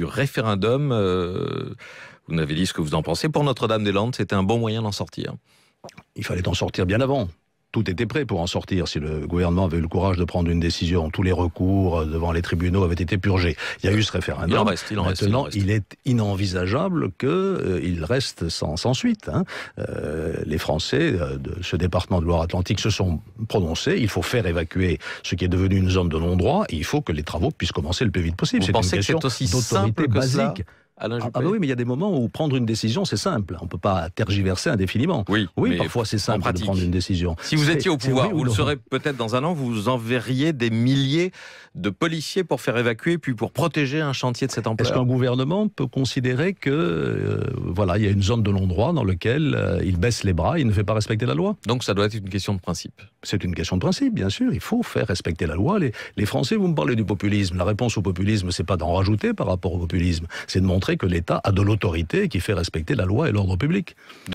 du référendum. Euh, vous n'avez dit ce que vous en pensez. Pour Notre-Dame-des-Landes, c'était un bon moyen d'en sortir. Il fallait en sortir bien avant tout était prêt pour en sortir si le gouvernement avait eu le courage de prendre une décision. Tous les recours euh, devant les tribunaux avaient été purgés. Il y a eu ce référendum. Il en reste, il en reste, Maintenant, il, est inenvisageable qu'il euh, il reste sans, suite. Hein. Euh, les Français de ce département de Loire-Atlantique se sont prononcés. Il faut faire évacuer ce qui est devenu une zone de non-droit et il faut que les travaux puissent commencer le plus vite possible. C'est une que c'est aussi basique. Ah, ah bah oui, mais il y a des moments où prendre une décision, c'est simple. On ne peut pas tergiverser indéfiniment. Oui, oui parfois c'est simple de prendre une décision. Si vous étiez au pouvoir, vous le serez peut-être dans un an, vous enverriez des milliers de policiers pour faire évacuer, puis pour protéger un chantier de cette ampleur. Est-ce qu'un gouvernement peut considérer que euh, voilà, il y a une zone de l'endroit dans laquelle euh, il baisse les bras, il ne fait pas respecter la loi Donc ça doit être une question de principe. C'est une question de principe, bien sûr. Il faut faire respecter la loi. Les, les Français, vous me parlez du populisme. La réponse au populisme, c'est pas d'en rajouter par rapport au populisme, c'est de montrer que l'État a de l'autorité qui fait respecter la loi et l'ordre public.